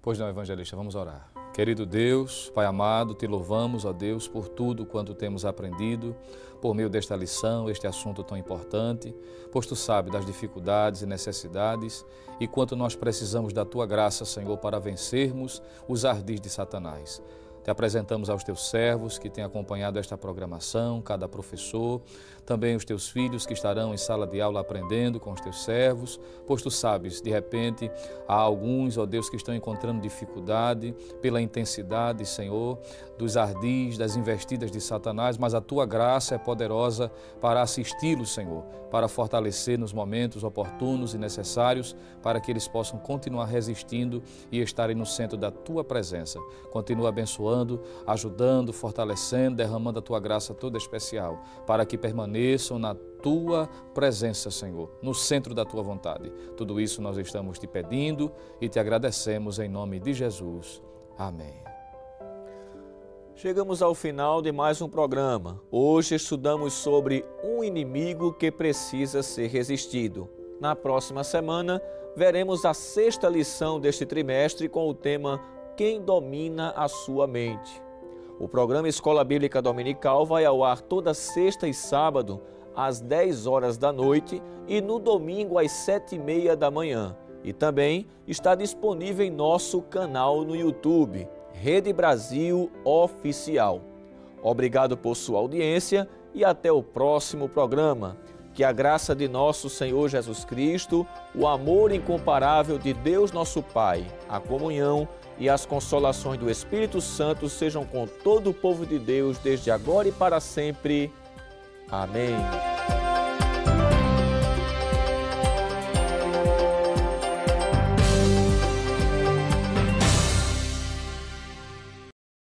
Pois não, evangelista, vamos orar. Querido Deus, Pai amado, te louvamos, ó Deus, por tudo quanto temos aprendido por meio desta lição, este assunto tão importante, pois tu sabes das dificuldades e necessidades e quanto nós precisamos da tua graça, Senhor, para vencermos os ardis de Satanás. Te apresentamos aos teus servos que têm acompanhado esta programação, cada professor, também os teus filhos que estarão em sala de aula aprendendo com os teus servos, pois tu sabes, de repente, há alguns, ó Deus, que estão encontrando dificuldade pela intensidade, Senhor, dos ardis, das investidas de Satanás, mas a tua graça é poderosa para assisti-los, Senhor, para fortalecer nos momentos oportunos e necessários para que eles possam continuar resistindo e estarem no centro da tua presença. Continua abençoando abençoando, ajudando, fortalecendo, derramando a tua graça toda especial, para que permaneçam na tua presença, Senhor, no centro da tua vontade. Tudo isso nós estamos te pedindo e te agradecemos em nome de Jesus. Amém. Chegamos ao final de mais um programa. Hoje estudamos sobre um inimigo que precisa ser resistido. Na próxima semana, veremos a sexta lição deste trimestre com o tema quem domina a sua mente. O programa Escola Bíblica Dominical vai ao ar toda sexta e sábado, às 10 horas da noite e no domingo às 7 e meia da manhã. E também está disponível em nosso canal no YouTube, Rede Brasil Oficial. Obrigado por sua audiência e até o próximo programa. Que a graça de nosso Senhor Jesus Cristo, o amor incomparável de Deus nosso Pai, a comunhão e as consolações do Espírito Santo sejam com todo o povo de Deus, desde agora e para sempre. Amém.